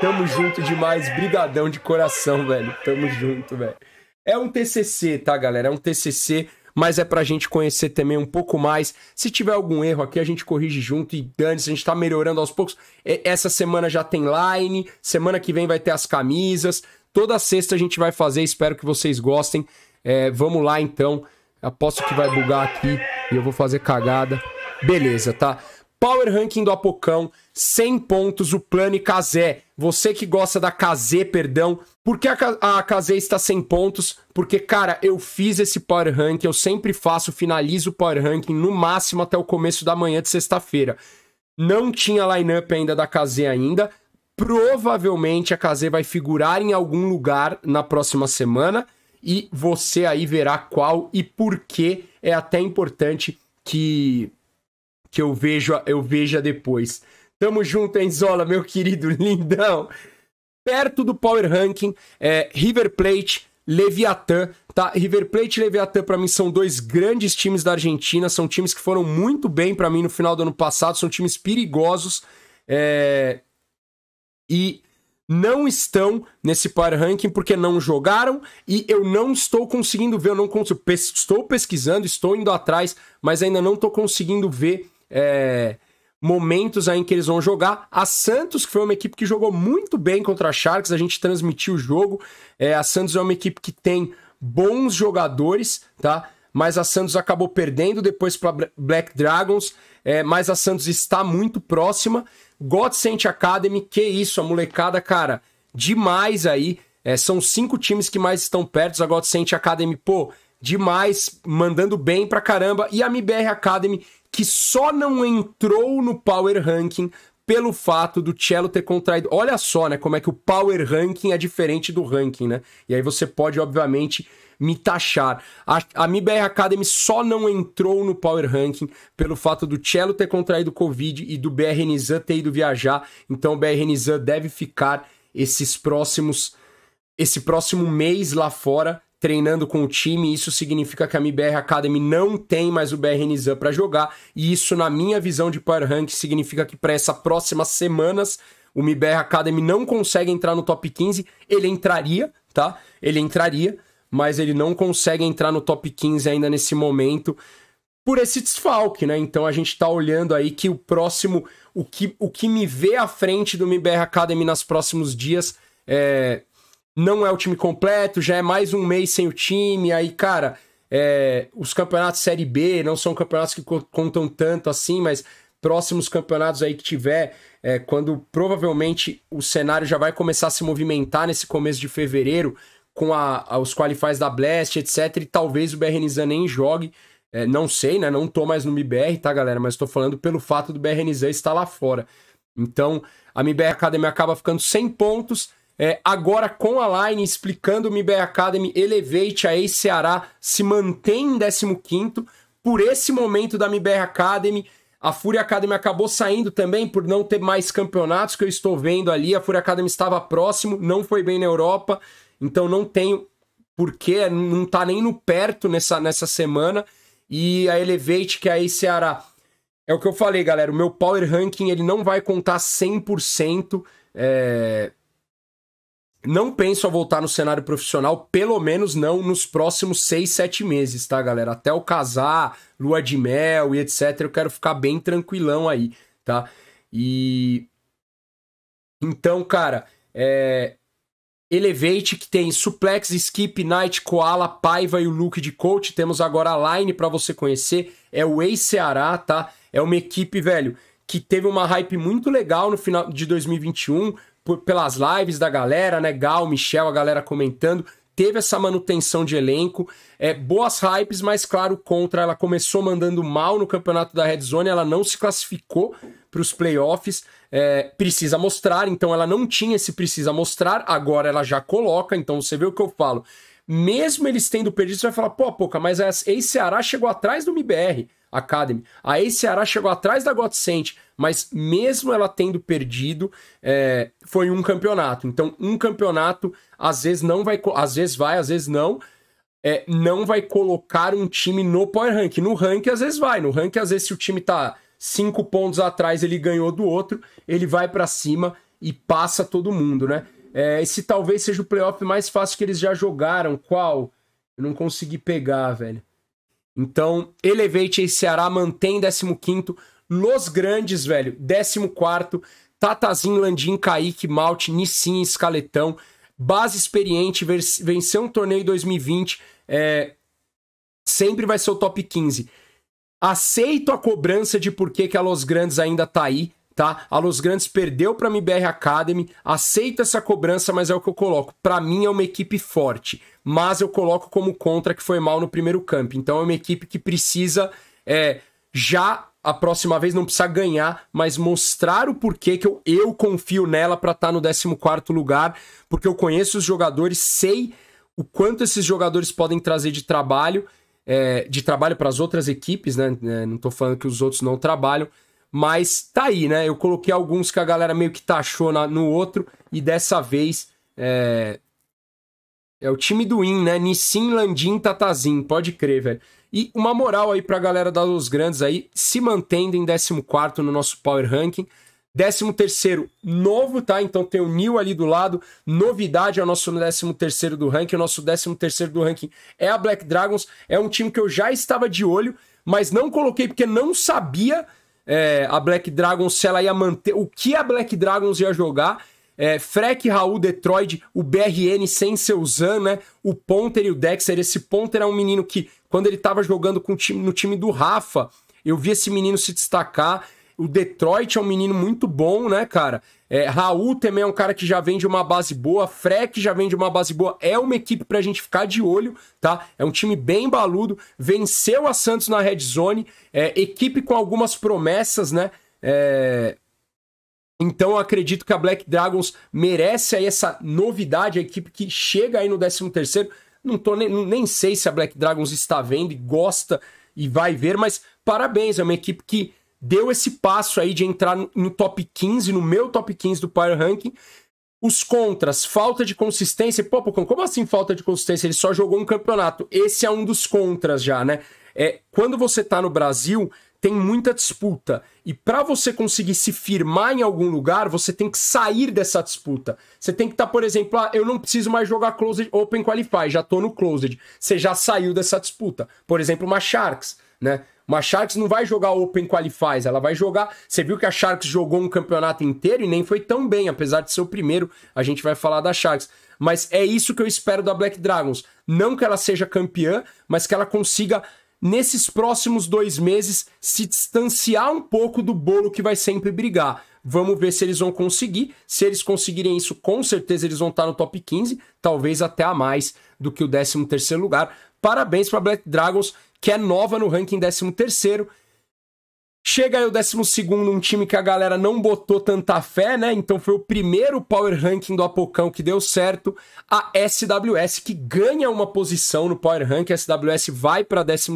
Tamo junto demais, brigadão de coração, velho. Tamo junto, velho. É um TCC, tá, galera? É um TCC, mas é pra gente conhecer também um pouco mais. Se tiver algum erro aqui, a gente corrige junto e dane a gente tá melhorando aos poucos. Essa semana já tem line, semana que vem vai ter as camisas. Toda sexta a gente vai fazer, espero que vocês gostem. É, vamos lá, então. Aposto que vai bugar aqui e eu vou fazer cagada. Beleza, tá? Power Ranking do Apocão, 100 pontos, o Plano e Kazé. Você que gosta da Kazé, perdão. Por que a Kazé está 100 pontos? Porque, cara, eu fiz esse Power Ranking, eu sempre faço, finalizo o Power Ranking no máximo até o começo da manhã de sexta-feira. Não tinha lineup ainda da Kazé ainda. Provavelmente a Kazé vai figurar em algum lugar na próxima semana. E você aí verá qual e por que é até importante que que eu vejo, eu veja depois. Tamo junto, Enzola, meu querido lindão. Perto do Power Ranking, é, River Plate, Leviatã, tá? River Plate e Leviatã para mim são dois grandes times da Argentina, são times que foram muito bem para mim no final do ano passado, são times perigosos é... e não estão nesse Power Ranking porque não jogaram e eu não estou conseguindo ver, eu não consigo, estou pesquisando, estou indo atrás, mas ainda não estou conseguindo ver é, momentos aí em que eles vão jogar. A Santos, que foi uma equipe que jogou muito bem contra a Sharks, a gente transmitiu o jogo. É, a Santos é uma equipe que tem bons jogadores, tá? Mas a Santos acabou perdendo depois para Black Dragons. É, mas a Santos está muito próxima. God Sent Academy, que isso, a molecada, cara, demais aí. É, são cinco times que mais estão perto. A God Sent Academy, pô, demais, mandando bem pra caramba. E a MBR Academy, que só não entrou no Power Ranking pelo fato do cello ter contraído. Olha só, né, como é que o power ranking é diferente do ranking, né? E aí você pode, obviamente, me taxar. A, a MIBR Academy só não entrou no power ranking pelo fato do cello ter contraído Covid e do BR ter ido viajar. Então o BR deve ficar esses próximos esse próximo mês lá fora treinando com o time. Isso significa que a MBR Academy não tem mais o BR Nizam para jogar. E isso, na minha visão de Power Rank, significa que para essas próximas semanas o MBR Academy não consegue entrar no top 15. Ele entraria, tá? Ele entraria, mas ele não consegue entrar no top 15 ainda nesse momento por esse desfalque, né? Então a gente tá olhando aí que o próximo, o que, o que me vê à frente do MBR Academy nos próximos dias é não é o time completo, já é mais um mês sem o time, aí, cara, é, os campeonatos Série B não são campeonatos que contam tanto assim, mas próximos campeonatos aí que tiver, é, quando provavelmente o cenário já vai começar a se movimentar nesse começo de fevereiro, com a, a, os qualifies da Blast, etc. E talvez o BRNZ nem jogue. É, não sei, né? Não tô mais no MBR, tá, galera? Mas tô falando pelo fato do BRNZ estar lá fora. Então, a MBR Academy acaba ficando sem pontos. É, agora com a Line explicando o MBA Academy, Elevate, a Ace Ceará se mantém em 15 por esse momento da MBR Academy. A Fúria Academy acabou saindo também por não ter mais campeonatos que eu estou vendo ali. A Fúria Academy estava próximo, não foi bem na Europa, então não tenho porquê, não está nem no perto nessa, nessa semana. E a Elevate, que é a Ceará. É o que eu falei, galera, o meu Power Ranking ele não vai contar 100%. É, não penso a voltar no cenário profissional, pelo menos não nos próximos 6, 7 meses, tá, galera? Até eu casar, lua de mel e etc, eu quero ficar bem tranquilão aí, tá? E então, cara, é Elevate que tem suplex, skip, night, koala, paiva e o look de coach. Temos agora a line para você conhecer. É o Ei Ceará, tá? É uma equipe, velho, que teve uma hype muito legal no final de 2021, pelas lives da galera, né? Gal, Michel, a galera comentando. Teve essa manutenção de elenco, é, boas hypes, mas claro, contra. Ela começou mandando mal no campeonato da Red Zone, ela não se classificou para os playoffs. É, precisa mostrar, então ela não tinha esse precisa mostrar, agora ela já coloca, então você vê o que eu falo. Mesmo eles tendo perdido, você vai falar, pô, pouca mas esse ceará chegou atrás do MBR. Academy. Aí Ceará chegou atrás da Godsent, mas mesmo ela tendo perdido, é, foi um campeonato. Então, um campeonato às vezes não vai, às vezes vai, às vezes não. É, não vai colocar um time no power rank. No rank, às vezes vai. No rank, às vezes, se o time tá cinco pontos atrás, ele ganhou do outro, ele vai para cima e passa todo mundo, né? É, esse talvez seja o playoff mais fácil que eles já jogaram. Qual? Eu não consegui pegar, velho. Então, Elevate e Ceará mantém 15º. Los Grandes, velho, 14º. Tatazinho, Landim, Kaique, Malte, Nissin, Escaletão. Base experiente, venceu um torneio 2020. É, sempre vai ser o top 15. Aceito a cobrança de por que, que a Los Grandes ainda tá aí, tá? A Los Grandes perdeu pra MBR Academy. Aceito essa cobrança, mas é o que eu coloco. Pra mim é uma equipe forte mas eu coloco como contra que foi mal no primeiro campo. Então é uma equipe que precisa é, já a próxima vez não precisar ganhar, mas mostrar o porquê que eu, eu confio nela para estar tá no 14 lugar, porque eu conheço os jogadores, sei o quanto esses jogadores podem trazer de trabalho, é, de trabalho para as outras equipes, né? É, não estou falando que os outros não trabalham, mas tá aí, né? Eu coloquei alguns que a galera meio que taxou na, no outro, e dessa vez é, é o time do IN, né? Nissin, Landim, Tatazin, pode crer, velho. E uma moral aí pra galera da Los Grandes aí, se mantendo em 14 no nosso Power Ranking. 13º, novo, tá? Então tem o Nil ali do lado. Novidade é o nosso 13º do ranking. O nosso 13º do ranking é a Black Dragons. É um time que eu já estava de olho, mas não coloquei porque não sabia é, a Black Dragons se ela ia manter... O que a Black Dragons ia jogar é, Freck, Raul, Detroit, o BRN sem seu Zan, né? O Ponter e o Dexter. Esse Ponter é um menino que, quando ele estava jogando com time, no time do Rafa, eu vi esse menino se destacar. O Detroit é um menino muito bom, né, cara? É, Raul também é um cara que já vem de uma base boa. Freck já vem de uma base boa. É uma equipe pra gente ficar de olho, tá? É um time bem baludo. Venceu a Santos na Red Zone. É, equipe com algumas promessas, né? É, então eu acredito que a Black Dragons merece aí essa novidade, a equipe que chega aí no 13 terceiro. Não tô nem, nem sei se a Black Dragons está vendo e gosta e vai ver, mas parabéns, é uma equipe que deu esse passo aí de entrar no, no top 15, no meu top 15 do Power Ranking. Os contras, falta de consistência. Pô, Pocão, como assim falta de consistência? Ele só jogou um campeonato. Esse é um dos contras já, né? É, quando você tá no Brasil, tem muita disputa. E para você conseguir se firmar em algum lugar, você tem que sair dessa disputa. Você tem que estar, tá, por exemplo, ah, eu não preciso mais jogar closed, Open Qualify, já tô no Closed. Você já saiu dessa disputa. Por exemplo, uma Sharks, né? Uma Sharks não vai jogar Open Qualifies, ela vai jogar. Você viu que a Sharks jogou um campeonato inteiro e nem foi tão bem, apesar de ser o primeiro. A gente vai falar da Sharks. Mas é isso que eu espero da Black Dragons. Não que ela seja campeã, mas que ela consiga nesses próximos dois meses, se distanciar um pouco do bolo que vai sempre brigar. Vamos ver se eles vão conseguir. Se eles conseguirem isso, com certeza eles vão estar no top 15, talvez até a mais do que o 13 terceiro lugar. Parabéns para Black Dragons, que é nova no ranking 13 terceiro Chega aí o 12, um time que a galera não botou tanta fé, né? Então foi o primeiro power ranking do Apocão que deu certo. A SWS que ganha uma posição no power ranking. A SWS vai para 12,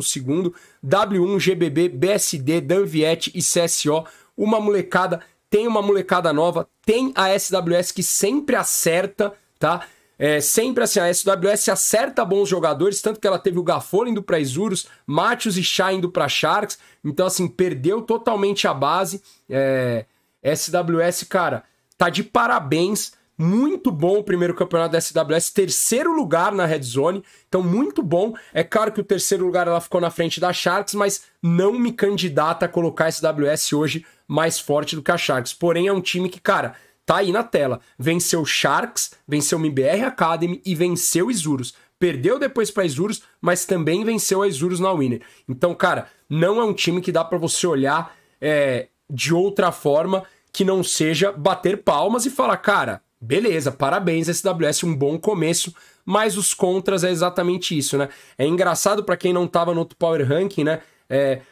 W1, GBB, BSD, Danviet e CSO. Uma molecada, tem uma molecada nova, tem a SWS que sempre acerta, tá? É, sempre assim, a SWS acerta bons jogadores, tanto que ela teve o Gafolo indo para Isurus, Matheus e Chá indo para Sharks. Então, assim, perdeu totalmente a base. É, SWS, cara, tá de parabéns. Muito bom o primeiro campeonato da SWS, terceiro lugar na Red Zone, então muito bom. É claro que o terceiro lugar ela ficou na frente da Sharks, mas não me candidata a colocar a SWS hoje mais forte do que a Sharks. Porém, é um time que, cara, Tá aí na tela. Venceu Sharks, venceu MBR Academy e venceu Isurus. Perdeu depois para Isurus, mas também venceu a Isurus na Winner. Então, cara, não é um time que dá para você olhar é, de outra forma que não seja bater palmas e falar, cara, beleza, parabéns SWS, um bom começo, mas os contras é exatamente isso, né? É engraçado para quem não tava no outro Power Ranking, né? É,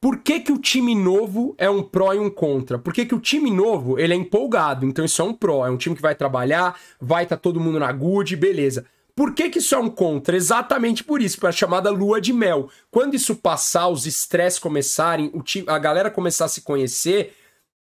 por que, que o time novo é um pró e um contra? Porque que o time novo, ele é empolgado, então isso é um pró, é um time que vai trabalhar, vai estar tá todo mundo na good, beleza. Por que, que isso é um contra? Exatamente por isso, para a chamada lua de mel. Quando isso passar, os estresses começarem, time, a galera começar a se conhecer,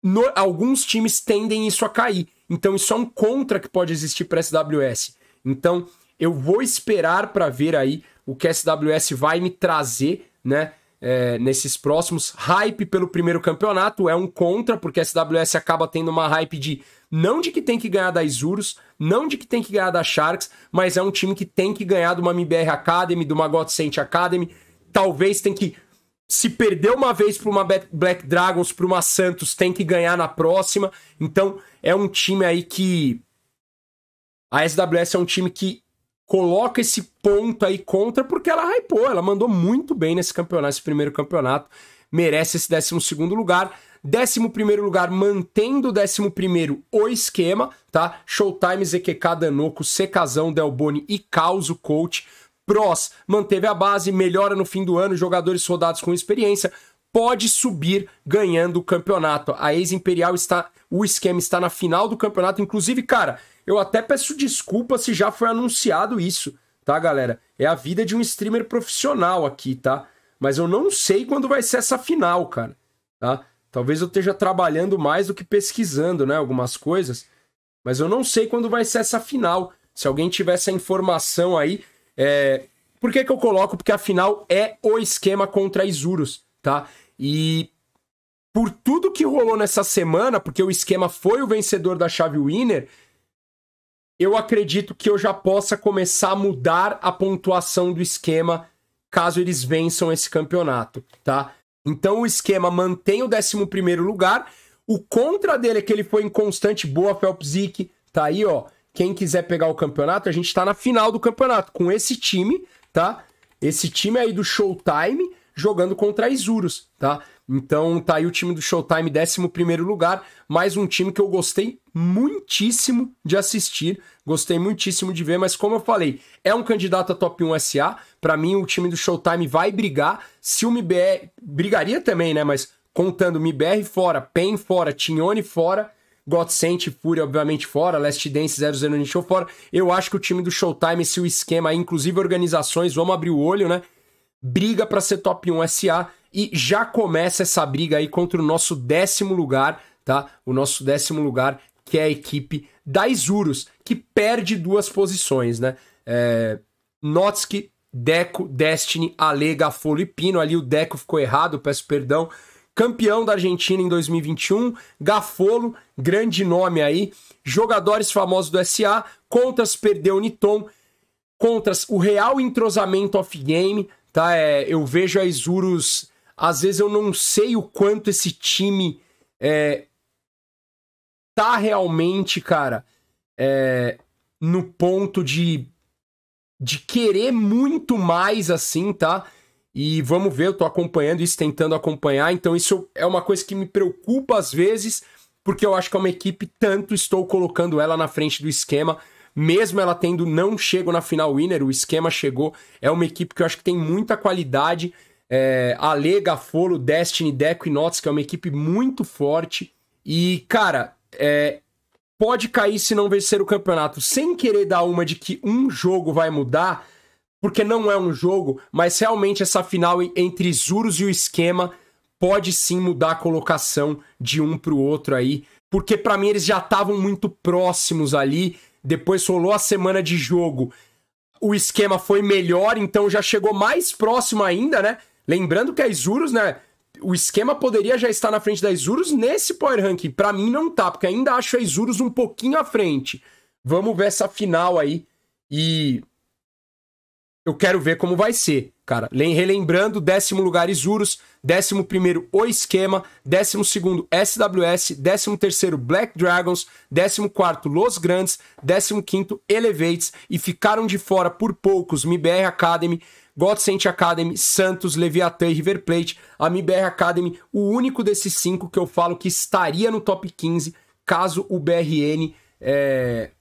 no, alguns times tendem isso a cair. Então isso é um contra que pode existir para SWS. Então eu vou esperar para ver aí o que a SWS vai me trazer, né? é, nesses próximos. Hype pelo primeiro campeonato é um contra, porque a SWS acaba tendo uma hype de não de que tem que ganhar da Isurus, não de que tem que ganhar da Sharks, mas é um time que tem que ganhar de uma MBR Academy, de uma God Saint Academy, talvez tem que se perder uma vez para uma Black Dragons, para uma Santos, tem que ganhar na próxima. Então, é um time aí que a SWS é um time que coloca esse ponto aí contra, porque ela hypou, ela mandou muito bem nesse campeonato, esse primeiro campeonato, merece esse 12 segundo lugar. Décimo primeiro lugar, mantendo o décimo primeiro o esquema, tá? Showtime, ZQK, Danoco, Secazão, Delboni e Causo Coach. Pros manteve a base, melhora no fim do ano, jogadores rodados com experiência, pode subir ganhando o campeonato. A ex-imperial está, o esquema está na final do campeonato, inclusive, cara, eu até peço desculpa se já foi anunciado isso, tá, galera? É a vida de um streamer profissional aqui, tá? Mas eu não sei quando vai ser essa final, cara, tá? Talvez eu esteja trabalhando mais do que pesquisando, né, algumas coisas, mas eu não sei quando vai ser essa final. Se alguém tiver essa informação aí, é... por que que eu coloco? Porque a final é o esquema contra Isurus, tá? E por tudo que rolou nessa semana, porque o esquema foi o vencedor da chave winner, eu acredito que eu já possa começar a mudar a pontuação do esquema caso eles vençam esse campeonato, tá? Então o esquema mantém o 11 lugar. O contra dele é que ele foi em constante boa, Felpzik. Tá aí, ó. Quem quiser pegar o campeonato, a gente tá na final do campeonato com esse time, tá? Esse time aí do Showtime jogando contra a Isurus, tá? Então tá aí o time do Showtime, 11 lugar, mais um time que eu gostei muitíssimo de assistir, gostei muitíssimo de ver, mas como eu falei, é um candidato a top 1 SA. Para mim, o time do Showtime vai brigar. Se o MBR. brigaria também, né? Mas contando MBR fora, PEN fora, Tignone fora. Godsent, Fury, obviamente, fora, Last Dance, 00 Show fora. Eu acho que o time do Showtime, se o esquema, inclusive organizações, vamos abrir o olho, né? Briga para ser top 1 SA e já começa essa briga aí contra o nosso décimo lugar, tá? O nosso décimo lugar, que é a equipe da Isurus, que perde duas posições, né? É, Notsky, Deco, Destiny, Ale, Gafolo e Pino. Ali o Deco ficou errado, peço perdão. Campeão da Argentina em 2021, Gafolo, grande nome aí. Jogadores famosos do SA, Contras perdeu Niton. Contras, o real entrosamento off-game, tá? É, eu vejo a Isurus às vezes eu não sei o quanto esse time é, tá realmente, cara, é, no ponto de, de querer muito mais assim, tá? E vamos ver, eu tô acompanhando isso, tentando acompanhar, então isso é uma coisa que me preocupa às vezes, porque eu acho que é uma equipe, tanto estou colocando ela na frente do esquema, mesmo ela tendo não chego na final winner, o esquema chegou, é uma equipe que eu acho que tem muita qualidade, é, Ale, Folo, Destiny, Deco e Notes, que é uma equipe muito forte. E, cara, é, pode cair se não vencer o campeonato. Sem querer dar uma de que um jogo vai mudar, porque não é um jogo, mas realmente essa final entre Zuros e o esquema pode sim mudar a colocação de um pro outro aí. Porque para mim eles já estavam muito próximos ali. Depois rolou a semana de jogo. O esquema foi melhor, então já chegou mais próximo ainda, né? Lembrando que as juros, né? O esquema poderia já estar na frente das juros nesse Power Ranking. Para mim não tá, porque ainda acho as juros um pouquinho à frente. Vamos ver essa final aí e eu quero ver como vai ser, cara. Relembrando, décimo lugar Isurus, décimo primeiro O Esquema, décimo segundo SWS, décimo terceiro Black Dragons, décimo quarto Los Grandes, décimo quinto Elevates e ficaram de fora por poucos MBR Academy, Godsent Academy, Santos, Leviatã e River Plate. A MBR Academy, o único desses cinco que eu falo que estaria no top 15 caso o BRN. É...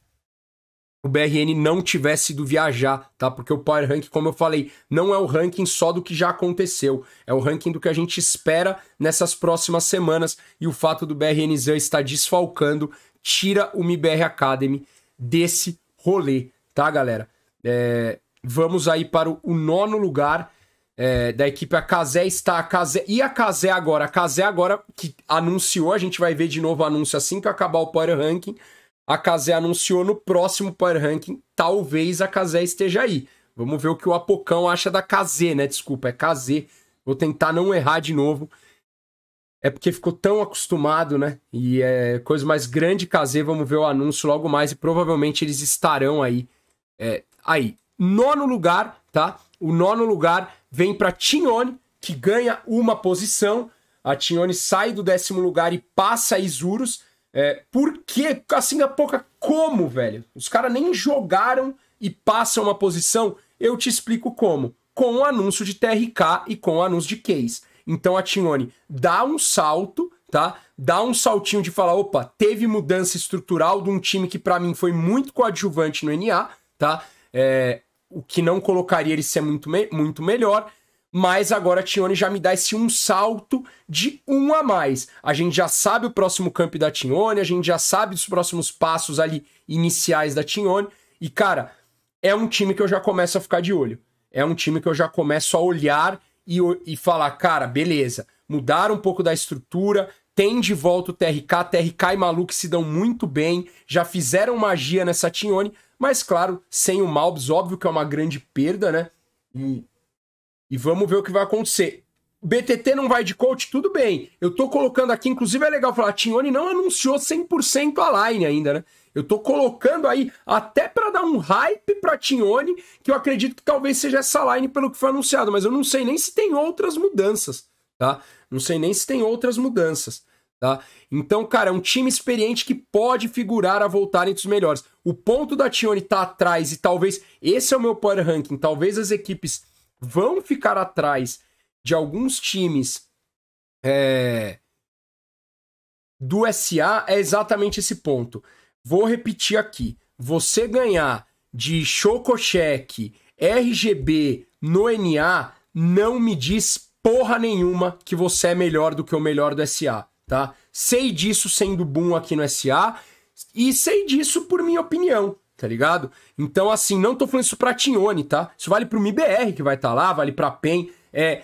O BRN não tivesse ido viajar, tá? Porque o Power Rank, como eu falei, não é o ranking só do que já aconteceu, é o ranking do que a gente espera nessas próximas semanas e o fato do BRNZ estar desfalcando tira o MBR Academy desse rolê, tá, galera? É, Vamos aí para o, o nono lugar é, da equipe. A Casé está. A Casé, e a Casé agora? A Casé agora que anunciou, a gente vai ver de novo o anúncio assim que acabar o Power Ranking. A Casé anunciou no próximo Power Ranking. Talvez a Casé esteja aí. Vamos ver o que o Apocão acha da Casé, né? Desculpa, é Casé. Vou tentar não errar de novo. É porque ficou tão acostumado, né? E é coisa mais grande Casé. Vamos ver o anúncio logo mais e provavelmente eles estarão aí. É, aí nono lugar, tá? O nono lugar vem para Tignone, que ganha uma posição. A Tignone sai do décimo lugar e passa a Isurus. É, por que a assim, é pouca, Como, velho? Os caras nem jogaram e passam uma posição. Eu te explico como. Com o anúncio de TRK e com o anúncio de Case. Então a Tignone dá um salto, tá? Dá um saltinho de falar, opa, teve mudança estrutural de um time que para mim foi muito coadjuvante no NA, tá? É, o que não colocaria ele ser muito, me muito melhor, mas agora a Tione já me dá esse um salto de um a mais. A gente já sabe o próximo camp da Tione, a gente já sabe dos próximos passos ali iniciais da Tione. E, cara, é um time que eu já começo a ficar de olho. É um time que eu já começo a olhar e, e falar, cara, beleza, mudaram um pouco da estrutura, tem de volta o TRK, TRK e Maluco se dão muito bem, já fizeram magia nessa Tione, mas, claro, sem o Malbs, óbvio que é uma grande perda, né? E, e vamos ver o que vai acontecer. BTT não vai de coach? Tudo bem. Eu tô colocando aqui, inclusive é legal falar, a Tione não anunciou 100% a line ainda, né? Eu tô colocando aí até para dar um hype para Tione, que eu acredito que talvez seja essa line pelo que foi anunciado, mas eu não sei nem se tem outras mudanças, tá? Não sei nem se tem outras mudanças. Tá? Então, cara, é um time experiente que pode figurar a voltar entre os melhores. O ponto da Tione tá atrás e talvez esse é o meu power ranking, talvez as equipes vão ficar atrás de alguns times é... do SA é exatamente esse ponto. Vou repetir aqui. Você ganhar de Chococheque, RGB no NA não me diz porra nenhuma que você é melhor do que o melhor do SA tá? Sei disso sendo boom aqui no SA e sei disso por minha opinião, tá ligado? Então, assim, não tô falando isso pra Tione, tá? Isso vale pro MBR que vai estar tá lá, vale pra PEN. É.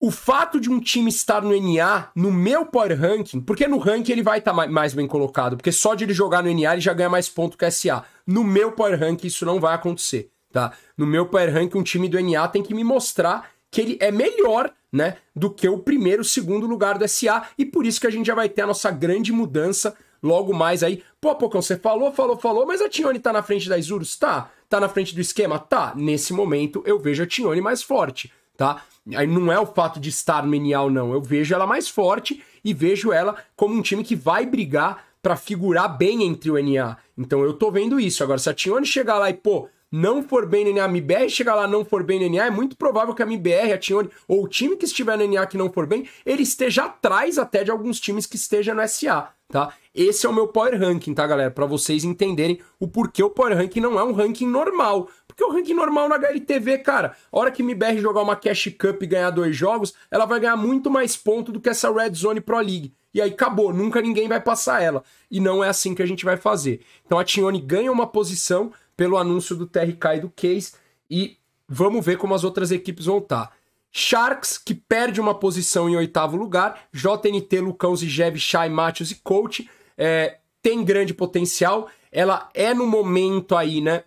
O fato de um time estar no NA, no meu power ranking, porque no ranking ele vai estar tá mais bem colocado, porque só de ele jogar no NA ele já ganha mais ponto que o SA. No meu power ranking isso não vai acontecer, tá? No meu power ranking um time do NA tem que me mostrar que ele é melhor né, do que o primeiro, segundo lugar do SA, e por isso que a gente já vai ter a nossa grande mudança logo mais aí. Pô, Pocão, você falou, falou, falou, mas a Tione tá na frente das urus, Tá. Tá na frente do esquema? Tá. Nesse momento eu vejo a Tione mais forte, tá? Aí não é o fato de estar no menial, não. Eu vejo ela mais forte e vejo ela como um time que vai brigar para figurar bem entre o NA. Então eu tô vendo isso. Agora, se a Tione chegar lá e, pô, não for bem na NA, a MIBR chegar lá não for bem na NA, é muito provável que a MIBR, a Tione ou o time que estiver na NA que não for bem, ele esteja atrás até de alguns times que esteja no SA, tá? Esse é o meu power ranking, tá, galera? Para vocês entenderem o porquê o power ranking não é um ranking normal. Porque o ranking normal na HLTV, cara, a hora que a MIBR jogar uma Cash Cup e ganhar dois jogos, ela vai ganhar muito mais ponto do que essa Red Zone Pro League e aí acabou, nunca ninguém vai passar ela. E não é assim que a gente vai fazer. Então a Tione ganha uma posição, pelo anúncio do TRK e do Case. E vamos ver como as outras equipes vão estar. Tá. Sharks, que perde uma posição em oitavo lugar. JNT, Lucão, Zijev, Shai, Matthews e Coach. É, tem grande potencial. Ela é no momento aí, né?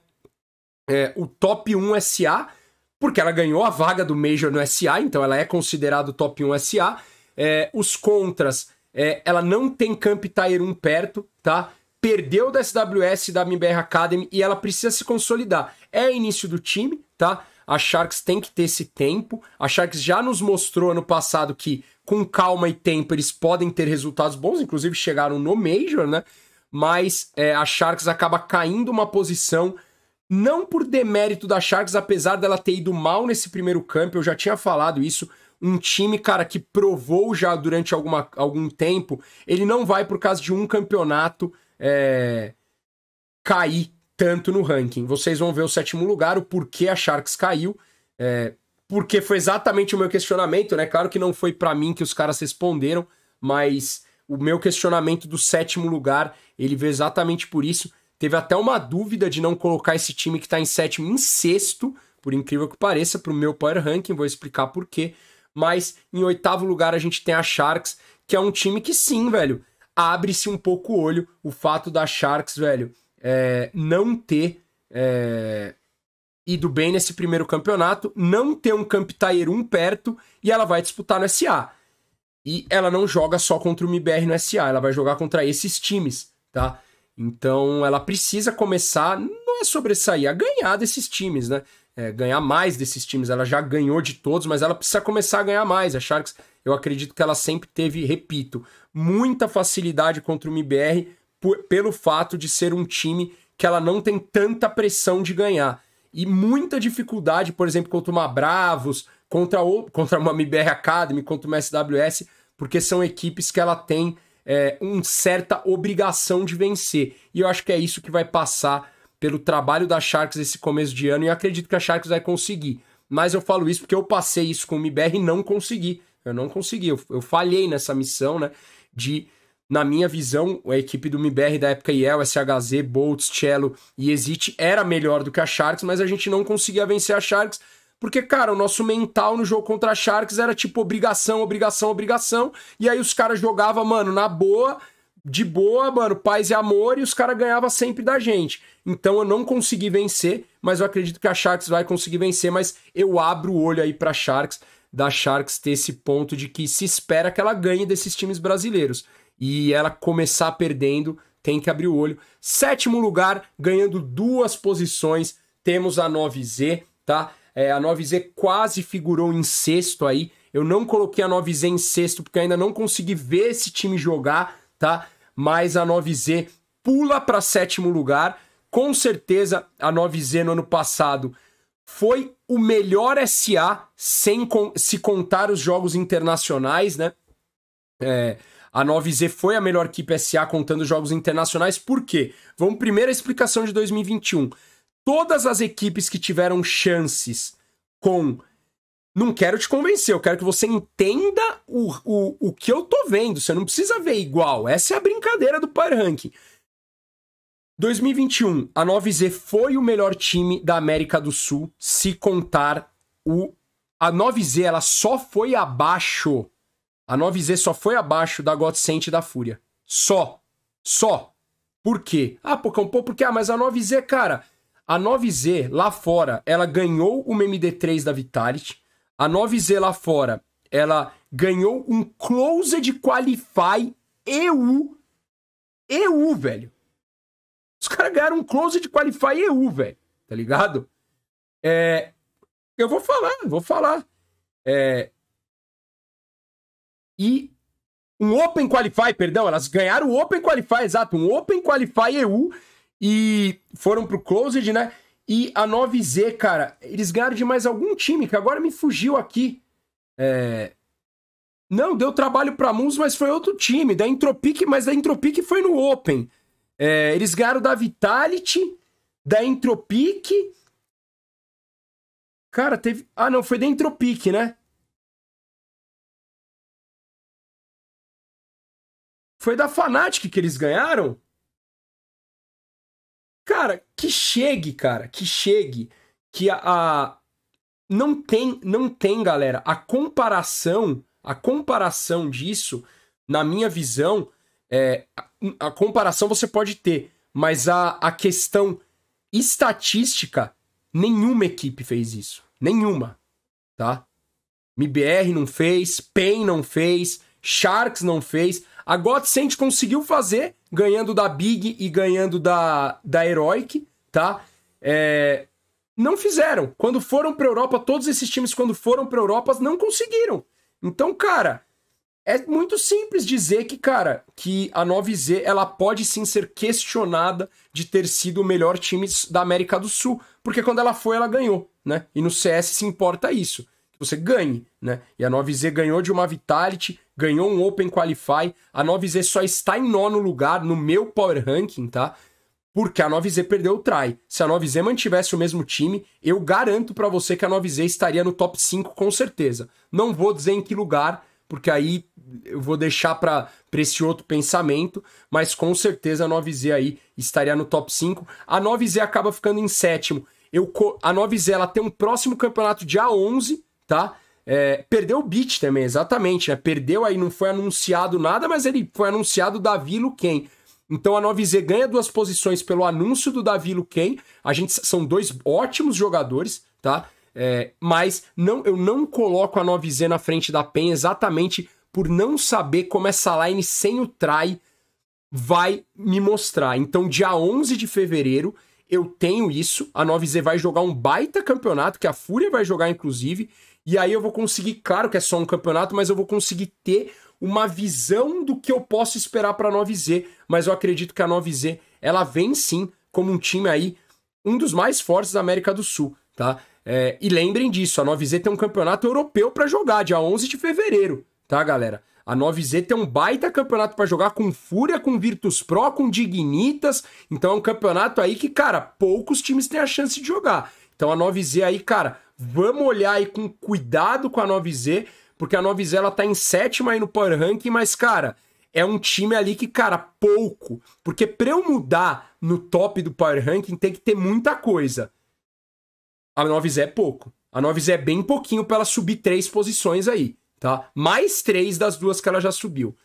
É, o top 1 SA, porque ela ganhou a vaga do Major no SA, então ela é considerada o top 1 SA. É, os contras, é, ela não tem Camp Tier 1 perto, tá? perdeu da SWS e da MBR Academy e ela precisa se consolidar. É início do time, tá? A Sharks tem que ter esse tempo. A Sharks já nos mostrou ano passado que com calma e tempo eles podem ter resultados bons, inclusive chegaram no Major, né? Mas é, a Sharks acaba caindo uma posição, não por demérito da Sharks, apesar dela ter ido mal nesse primeiro campo, eu já tinha falado isso. Um time, cara, que provou já durante alguma, algum tempo, ele não vai por causa de um campeonato é, cair tanto no ranking. Vocês vão ver o sétimo lugar, o porquê a Sharks caiu. É, porque foi exatamente o meu questionamento, né? Claro que não foi para mim que os caras responderam, mas o meu questionamento do sétimo lugar, ele veio exatamente por isso. Teve até uma dúvida de não colocar esse time que tá em sétimo em sexto, por incrível que pareça, pro meu power ranking, vou explicar por quê. Mas em oitavo lugar a gente tem a Sharks, que é um time que sim, velho, abre-se um pouco o olho o fato da Sharks, velho, é, não ter é, ido bem nesse primeiro campeonato, não ter um Camp Tier 1 perto e ela vai disputar no SA. E ela não joga só contra o MBR no SA, ela vai jogar contra esses times, tá? Então ela precisa começar, não é sobressair, a ganhar desses times, né? É, ganhar mais desses times. Ela já ganhou de todos, mas ela precisa começar a ganhar mais. A Sharks, eu acredito que ela sempre teve, repito, muita facilidade contra o MBR por, pelo fato de ser um time que ela não tem tanta pressão de ganhar. E muita dificuldade, por exemplo, contra uma Bravos, contra, o, contra uma MBR Academy, contra uma SWS, porque são equipes que ela tem é, uma certa obrigação de vencer. E eu acho que é isso que vai passar pelo trabalho da Sharks esse começo de ano, e acredito que a Sharks vai conseguir. Mas eu falo isso porque eu passei isso com o MBR e não consegui. Eu não consegui, eu, eu falhei nessa missão, né? de, na minha visão, a equipe do MBR da época IEL, SHZ, Boltz, Cello e Exit era melhor do que a Sharks, mas a gente não conseguia vencer a Sharks porque, cara, o nosso mental no jogo contra a Sharks era tipo obrigação, obrigação, obrigação. E aí os caras jogavam, mano, na boa, de boa, mano, paz e amor, e os caras ganhavam sempre da gente. Então eu não consegui vencer, mas eu acredito que a Sharks vai conseguir vencer, mas eu abro o olho aí pra Sharks da Sharks ter esse ponto de que se espera que ela ganhe desses times brasileiros. E ela começar perdendo, tem que abrir o olho. Sétimo lugar, ganhando duas posições, temos a 9Z, tá? É, a 9Z quase figurou em sexto aí. Eu não coloquei a 9Z em sexto porque ainda não consegui ver esse time jogar, tá? Mas a 9Z pula para sétimo lugar. Com certeza a 9Z no ano passado foi o melhor SA sem se contar os jogos internacionais, né? É, a 9Z foi a melhor equipe SA contando jogos internacionais, por quê? Vamos primeira explicação de 2021. Todas as equipes que tiveram chances com. Não quero te convencer, eu quero que você entenda o, o, o que eu tô vendo. Você não precisa ver igual. Essa é a brincadeira do Power Ranking. 2021, a 9Z foi o melhor time da América do Sul, se contar o a 9Z, ela só foi abaixo. A 9Z só foi abaixo da Godsent e da Fúria. Só. Só. Por quê? Ah, por pouco porque ah, mas a 9Z, cara, a 9Z lá fora, ela ganhou uma MD3 da Vitality. A 9Z lá fora, ela ganhou um Closed Qualify EU. EU, velho. Os caras ganharam um close de Qualify EU, velho. Tá ligado? É, eu vou falar, vou falar. É, e um Open Qualify, perdão, elas ganharam o Open Qualify, exato, um Open Qualify EU e foram pro Closed, né? E a 9Z, cara, eles ganharam de mais algum time, que agora me fugiu aqui. É... Não, deu trabalho pra Muns, mas foi outro time, da Entropic, mas da Entropic foi no Open. É, eles ganharam da Vitality, da Entropic. Cara, teve. Ah, não, foi da Entropic, né? Foi da Fnatic que eles ganharam? Cara, que chegue, cara, que chegue. Que a, a. Não tem, não tem, galera. A comparação, a comparação disso, na minha visão, é, a, a comparação você pode ter, mas a, a questão estatística, nenhuma equipe fez isso. Nenhuma. Tá? MBR não fez, PEN não fez, Sharks não fez. A God conseguiu fazer, ganhando da Big e ganhando da, da Heroic, tá? É, não fizeram. Quando foram pra Europa, todos esses times, quando foram pra Europa, não conseguiram. Então, cara, é muito simples dizer que, cara, que a 9Z ela pode sim ser questionada de ter sido o melhor time da América do Sul, porque quando ela foi, ela ganhou, né? E no CS se importa isso, que você ganhe, né? E a 9Z ganhou de uma Vitality, ganhou um Open Qualify, a 9Z só está em nono lugar no meu Power Ranking, tá? Porque a 9Z perdeu o try. Se a 9Z mantivesse o mesmo time, eu garanto para você que a 9Z estaria no top 5 com certeza. Não vou dizer em que lugar, porque aí eu vou deixar para esse outro pensamento, mas com certeza a 9Z aí estaria no top 5. A 9Z acaba ficando em sétimo. Eu, a 9Z ela tem um próximo campeonato dia 11, tá? É, perdeu o beat também, exatamente, né? Perdeu aí, não foi anunciado nada, mas ele foi anunciado Davi quem Então a 9Z ganha duas posições pelo anúncio do Davi quem A gente são dois ótimos jogadores, tá? É, mas não, eu não coloco a 9Z na frente da PEN exatamente por não saber como essa line sem o try vai me mostrar. Então, dia 11 de fevereiro, eu tenho isso. A 9Z vai jogar um baita campeonato, que a Fúria vai jogar, inclusive. E aí eu vou conseguir, claro que é só um campeonato, mas eu vou conseguir ter uma visão do que eu posso esperar para a 9Z. Mas eu acredito que a 9Z, ela vem sim como um time aí, um dos mais fortes da América do Sul, tá? É, e lembrem disso, a 9Z tem um campeonato europeu para jogar, dia 11 de fevereiro, tá, galera? A 9Z tem um baita campeonato para jogar com Fúria, com Virtus Pro, com Dignitas. Então é um campeonato aí que, cara, poucos times têm a chance de jogar. Então a 9Z aí, cara, vamos olhar aí com cuidado com a 9Z, porque a 9Z ela tá em sétima aí no Power Ranking, mas, cara, é um time ali que, cara, pouco. Porque pra eu mudar no top do Power Ranking tem que ter muita coisa a 9Z é pouco. A 9Z é bem pouquinho para ela subir três posições aí, tá? Mais três das duas que ela já subiu.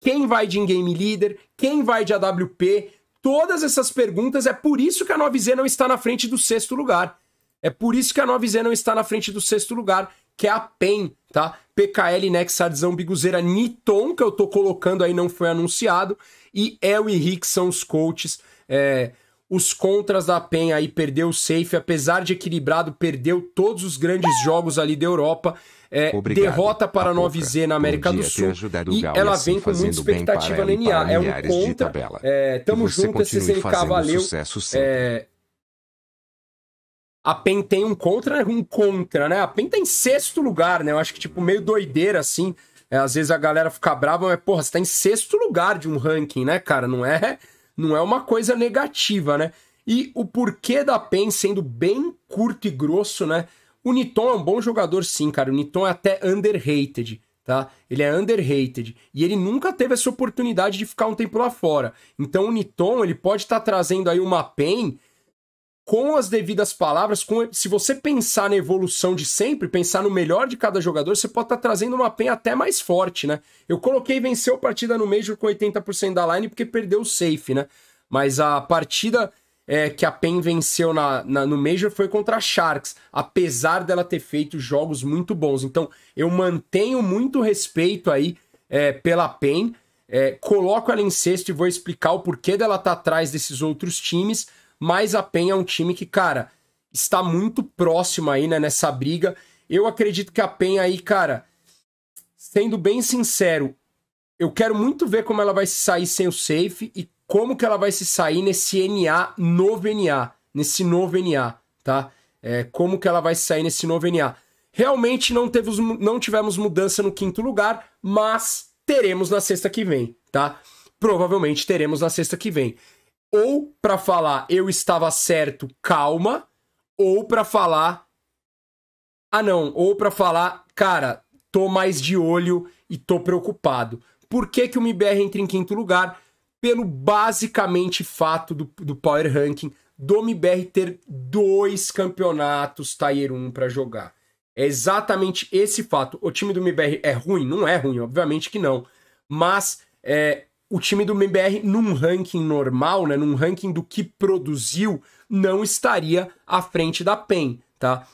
Quem vai de in-game leader? Quem vai de AWP? Todas essas perguntas, é por isso que a 9Z não está na frente do sexto lugar. É por isso que a 9Z não está na frente do sexto lugar, que é a PEN, tá? PKL, Nex, Biguzeira, Niton, que eu tô colocando aí, não foi anunciado, e El e Rick são os coaches. É, os contras da PEN aí perdeu o safe, apesar de equilibrado, perdeu todos os grandes jogos ali da Europa. É, Obrigado, derrota para a 9Z na América do Sul. E ela assim vem com muita expectativa na NA. É um contra. É, tamo junto, SSNK, valeu. É, a PEN tem um contra, né? um contra, né? A PEN tá em sexto lugar, né? Eu acho que, tipo, meio doideira, assim. É, às vezes a galera fica brava, mas, porra, você tá em sexto lugar de um ranking, né, cara? Não é não é uma coisa negativa, né? E o porquê da PEN sendo bem curto e grosso, né? O Niton é um bom jogador, sim, cara. O Niton é até underrated, tá? Ele é underrated. E ele nunca teve essa oportunidade de ficar um tempo lá fora. Então o Niton, ele pode estar tá trazendo aí uma PEN com as devidas palavras, com, se você pensar na evolução de sempre, pensar no melhor de cada jogador, você pode estar tá trazendo uma PEN até mais forte, né? Eu coloquei venceu a partida no Major com 80% da line porque perdeu o safe, né? Mas a partida é, que a PEN venceu na, na, no Major foi contra a Sharks, apesar dela ter feito jogos muito bons. Então, eu mantenho muito respeito aí é, pela PEN, é, coloco ela em sexto e vou explicar o porquê dela estar tá atrás desses outros times, mas a Penha é um time que, cara, está muito próximo aí, né, nessa briga. Eu acredito que a Penha aí, cara, sendo bem sincero, eu quero muito ver como ela vai se sair sem o safe e como que ela vai se sair nesse NA, novo NA, nesse novo NA, tá? É, como que ela vai se sair nesse novo NA. Realmente não, teve, não tivemos mudança no quinto lugar, mas teremos na sexta que vem, tá? Provavelmente teremos na sexta que vem ou para falar eu estava certo, calma, ou para falar ah não, ou para falar cara, tô mais de olho e tô preocupado. Por que que o MBR entra em quinto lugar? Pelo basicamente fato do, do Power Ranking do MBR ter dois campeonatos Tier 1 para jogar. É exatamente esse fato. O time do MBR é ruim? Não é ruim, obviamente que não. Mas é, o time do MBR, num ranking normal, né, num ranking do que produziu, não estaria à frente da PEN, tá?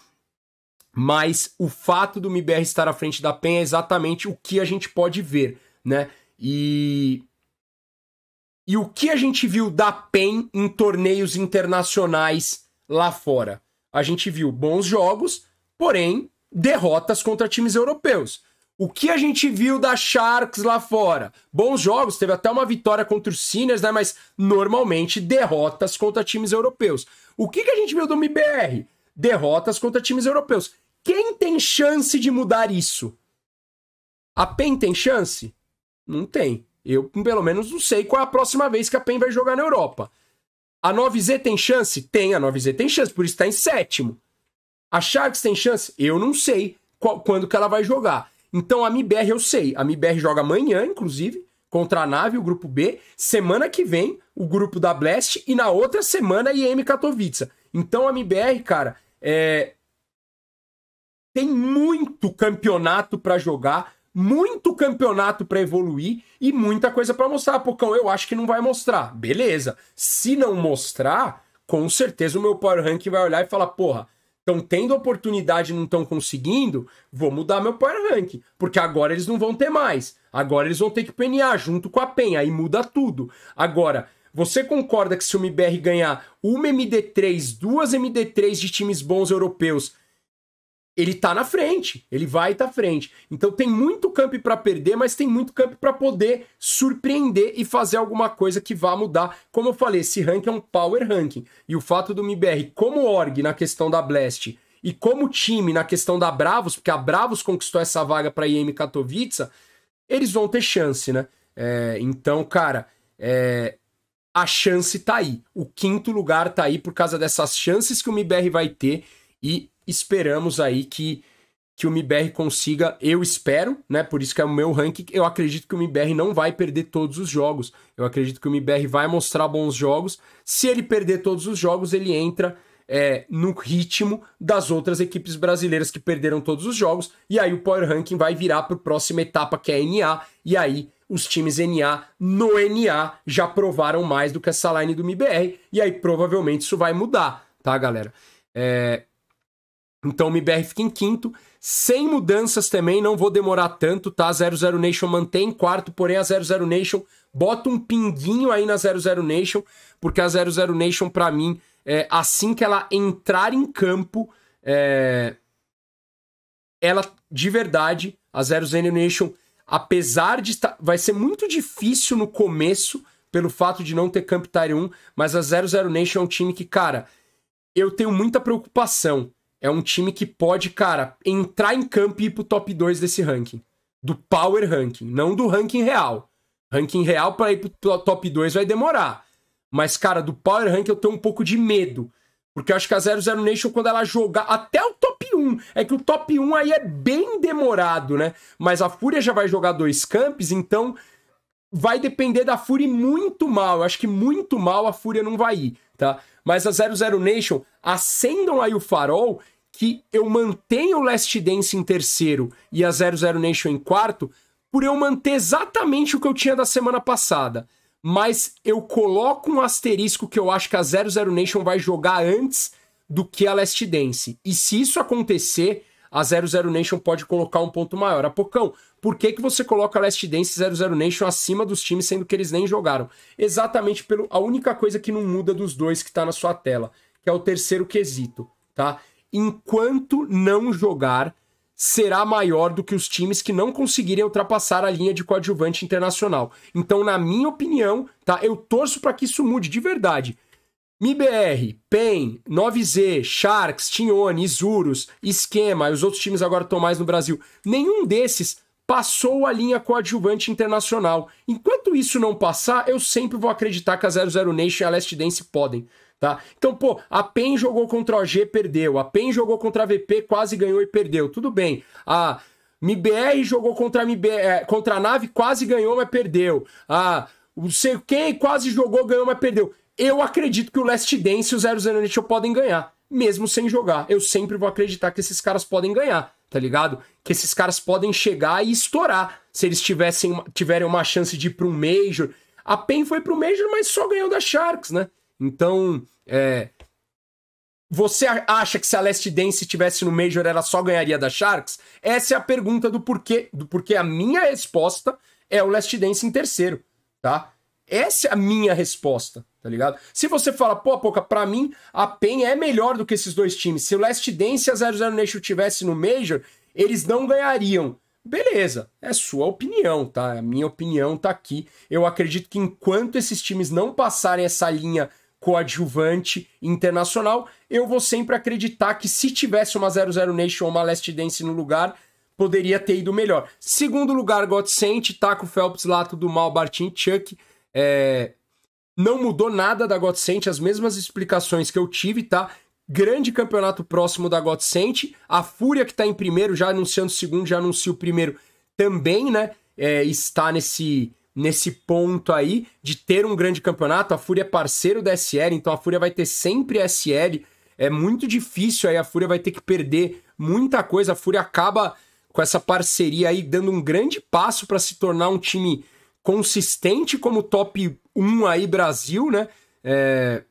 Mas o fato do MBR estar à frente da PEN é exatamente o que a gente pode ver, né? E. E o que a gente viu da PEN em torneios internacionais lá fora? A gente viu bons jogos, porém derrotas contra times europeus. O que a gente viu da Sharks lá fora? Bons jogos, teve até uma vitória contra os Sinners, né? Mas normalmente derrotas contra times europeus. O que, que a gente viu do MBR? Derrotas contra times europeus. Quem tem chance de mudar isso? A PEN tem chance? Não tem. Eu, pelo menos, não sei qual é a próxima vez que a PEN vai jogar na Europa. A 9Z tem chance? Tem, a 9Z tem chance, por isso está em sétimo. A Sharks tem chance? Eu não sei qual, quando que ela vai jogar. Então a MIBR eu sei. A MIBR joga amanhã, inclusive, contra a Nave, o grupo B. Semana que vem, o grupo da Blast. E na outra semana, a IM Katowice. Então a MIBR, cara, é... tem muito campeonato para jogar, muito campeonato para evoluir e muita coisa para mostrar. Pocão, eu acho que não vai mostrar. Beleza. Se não mostrar, com certeza o meu Power Rank vai olhar e falar: porra estão tendo oportunidade e não estão conseguindo, vou mudar meu power rank, porque agora eles não vão ter mais. Agora eles vão ter que penear junto com a penha, aí muda tudo. Agora, você concorda que se o MBR ganhar uma MD3, duas MD3 de times bons europeus, ele tá na frente, ele vai estar tá frente. Então tem muito campo para perder, mas tem muito campo para poder surpreender e fazer alguma coisa que vá mudar. Como eu falei, esse ranking é um power ranking. E o fato do MIBR como org na questão da Blast e como time na questão da Bravos, porque a Bravos conquistou essa vaga para IM Katowice, eles vão ter chance, né? É, então, cara, é, a chance tá aí. O quinto lugar tá aí por causa dessas chances que o MIBR vai ter e esperamos aí que, que o MIBR consiga, eu espero, né? Por isso que é o meu ranking. Eu acredito que o MIBR não vai perder todos os jogos. Eu acredito que o MIBR vai mostrar bons jogos. Se ele perder todos os jogos, ele entra é, no ritmo das outras equipes brasileiras que perderam todos os jogos. E aí o Power Ranking vai virar para a próxima etapa, que é NA. E aí os times NA no NA já provaram mais do que essa line do MIBR. E aí provavelmente isso vai mudar, tá, galera? É, então o MBR fica em quinto, sem mudanças também, não vou demorar tanto, tá? 00 Nation mantém em quarto, porém a 00 Nation bota um pinguinho aí na 00 Nation, porque a 00 Nation, para mim, é, assim que ela entrar em campo, é, ela de verdade, a 00 Nation, apesar de estar. Vai ser muito difícil no começo, pelo fato de não ter Camp Tier 1, mas a 00 Nation é um time que, cara, eu tenho muita preocupação é um time que pode, cara, entrar em campo e ir pro top 2 desse ranking. Do power ranking, não do ranking real. Ranking real para ir pro top 2 vai demorar. Mas, cara, do power ranking eu tenho um pouco de medo. Porque eu acho que a 00 Nation, quando ela jogar até o top 1, é que o top 1 aí é bem demorado, né? Mas a Fúria já vai jogar dois camps, então vai depender da Fúria muito mal. Eu acho que muito mal a Fúria não vai ir, tá? Mas a 00 Nation, acendam aí o farol que eu mantenho o Last Dance em terceiro e a 00 Nation em quarto, por eu manter exatamente o que eu tinha da semana passada. Mas eu coloco um asterisco que eu acho que a 00 Nation vai jogar antes do que a Last Dance. E se isso acontecer, a 00 Nation pode colocar um ponto maior. A Pocão, por que, que você coloca Last Dance 00 Nation acima dos times, sendo que eles nem jogaram? Exatamente pelo a única coisa que não muda dos dois que está na sua tela, que é o terceiro quesito, tá? Enquanto não jogar, será maior do que os times que não conseguirem ultrapassar a linha de coadjuvante internacional. Então, na minha opinião, tá? Eu torço para que isso mude de verdade. MIBR, PEN, 9Z, Sharks, Tione, Isurus, Esquema, e os outros times agora estão mais no Brasil. Nenhum desses passou a linha coadjuvante internacional. Enquanto isso não passar, eu sempre vou acreditar que a 00 Nation e a Last Dance podem. Tá? Então, pô, a PEN jogou contra a OG, perdeu. A PEN jogou contra a VP, quase ganhou e perdeu. Tudo bem. A MBR jogou contra a, MBR, é, contra a nave, quase ganhou, mas perdeu. A não sei quem quase jogou, ganhou, mas perdeu. Eu acredito que o Last Dance e o 00 Nation podem ganhar mesmo sem jogar. Eu sempre vou acreditar que esses caras podem ganhar, tá ligado? Que esses caras podem chegar e estourar. Se eles tivessem, tiverem uma chance de ir para um Major. A PEN foi para o Major, mas só ganhou da Sharks, né? Então, é... Você acha que se a Last Dance estivesse no Major, ela só ganharia da Sharks? Essa é a pergunta do porquê. Do porquê a minha resposta é o Last Dance em terceiro, tá? Essa é a minha resposta tá ligado? Se você fala, pô, Poca, pra mim a PEN é melhor do que esses dois times. Se o Last Dance e a 00 Nation tivesse no Major, eles não ganhariam. Beleza, é sua opinião, tá? A minha opinião tá aqui. Eu acredito que enquanto esses times não passarem essa linha coadjuvante internacional, eu vou sempre acreditar que se tivesse uma 00 Nation ou uma Last Dance no lugar, poderia ter ido melhor. Segundo lugar, Godsent, Taco Phelps, Lato do Mal, Bartin Chuck. É, não mudou nada da Godsent, as mesmas explicações que eu tive, tá? Grande campeonato próximo da Godsent. A Fúria, que tá em primeiro, já anunciando o segundo, já anuncia o primeiro também, né? É, está nesse nesse ponto aí de ter um grande campeonato. A Fúria é parceiro da SL, então a Fúria vai ter sempre SL. É muito difícil aí, a Fúria vai ter que perder muita coisa. A Fúria acaba com essa parceria aí dando um grande passo para se tornar um time consistente como top um aí Brasil, né? É...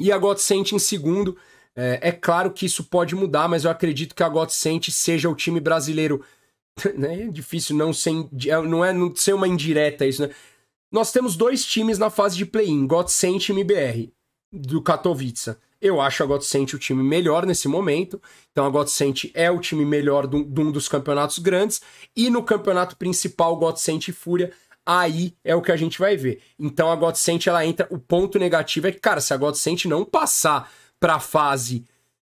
E a Godsent em segundo. É, é, claro que isso pode mudar, mas eu acredito que a Godsent seja o time brasileiro. Né? É difícil não ser, é, não é não ser uma indireta isso, né? Nós temos dois times na fase de play-in, Godsent e MBR, do Katowice. Eu acho a Godsent o time melhor nesse momento. Então a Godsent é o time melhor de do um dos campeonatos grandes. E no campeonato principal, Godsent e Fúria aí é o que a gente vai ver. Então a Godsent ela entra, o ponto negativo é que, cara, se a Godsent não passar para a fase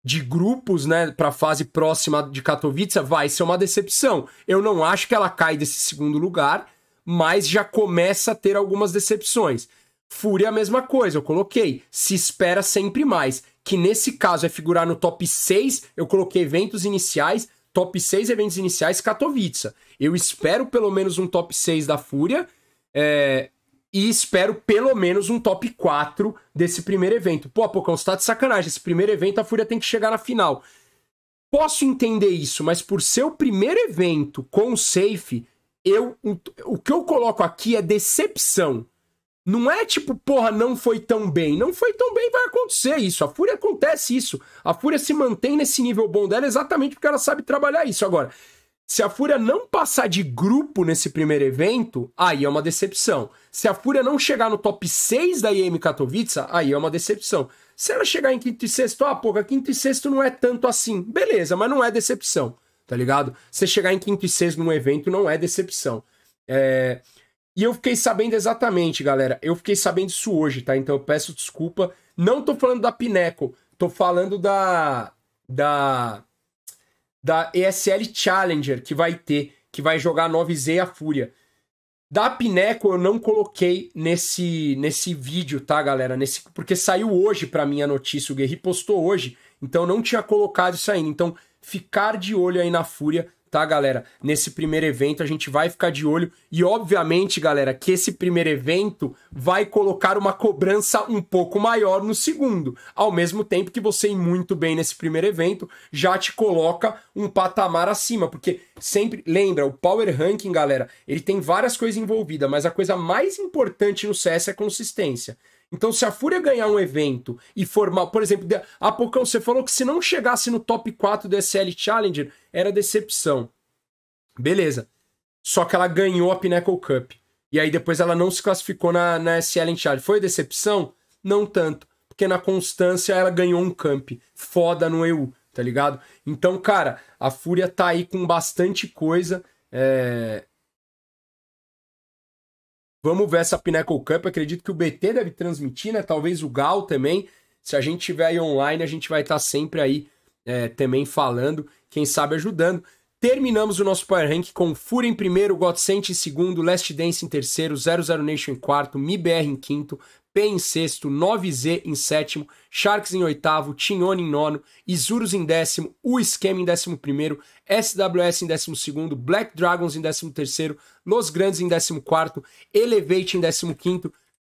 de grupos, né, para a fase próxima de Katowice, vai ser uma decepção. Eu não acho que ela cai desse segundo lugar, mas já começa a ter algumas decepções. Fúria é a mesma coisa, eu coloquei. Se espera sempre mais. Que nesse caso é figurar no top 6, eu coloquei eventos iniciais, top 6 eventos iniciais Katowice. Eu espero pelo menos um top 6 da Fúria. É, e espero pelo menos um top 4 desse primeiro evento. Pô, Pocão, você tá de sacanagem. Esse primeiro evento, a Fúria tem que chegar na final. Posso entender isso, mas por ser o primeiro evento com o safe, eu, o que eu coloco aqui é decepção. Não é tipo, porra, não foi tão bem. Não foi tão bem, vai acontecer isso. A Fúria acontece isso. A Fúria se mantém nesse nível bom dela exatamente porque ela sabe trabalhar isso. Agora, se a Fúria não passar de grupo nesse primeiro evento, aí é uma decepção. Se a Fúria não chegar no top 6 da IEM Katowice, aí é uma decepção. Se ela chegar em quinto e sexto, ah, porra, quinto e sexto não é tanto assim. Beleza, mas não é decepção, tá ligado? Você chegar em quinto e sexto num evento não é decepção. É. E eu fiquei sabendo exatamente, galera. Eu fiquei sabendo isso hoje, tá? Então eu peço desculpa. Não tô falando da Pineco, tô falando da da da ESL Challenger que vai ter, que vai jogar 9Z e a Fúria. Da Pineco eu não coloquei nesse nesse vídeo, tá, galera? Nesse porque saiu hoje para mim a notícia, o Guerri postou hoje, então não tinha colocado isso ainda. Então ficar de olho aí na Fúria tá, galera? Nesse primeiro evento a gente vai ficar de olho e obviamente, galera, que esse primeiro evento vai colocar uma cobrança um pouco maior no segundo. Ao mesmo tempo que você ir muito bem nesse primeiro evento já te coloca um patamar acima, porque sempre lembra, o power ranking, galera, ele tem várias coisas envolvidas, mas a coisa mais importante no CS é consistência. Então, se a Fúria ganhar um evento e formar, por exemplo, a ah, Pocão, você falou que se não chegasse no top 4 do SL Challenger, era decepção. Beleza. Só que ela ganhou a Pinnacle Cup. E aí depois ela não se classificou na, na SL Challenger. Foi decepção? Não tanto. Porque na Constância ela ganhou um camp foda no EU, tá ligado? Então, cara, a Fúria tá aí com bastante coisa. É, Vamos ver essa Pinnacle Cup. Acredito que o BT deve transmitir, né? Talvez o Gal também. Se a gente tiver aí online, a gente vai estar tá sempre aí é, também falando, quem sabe ajudando. Terminamos o nosso Power Rank com Fúria em primeiro, Godsent em segundo, Last Dance em terceiro, 00 Nation em quarto, MIBR em quinto, P em sexto, 9Z em sétimo, Sharks em oitavo, Tinhone em nono, Isurus em décimo, o Esquema em décimo primeiro, SWS em décimo segundo, Black Dragons em décimo terceiro, Los Grandes em décimo quarto, Elevate em décimo quinto,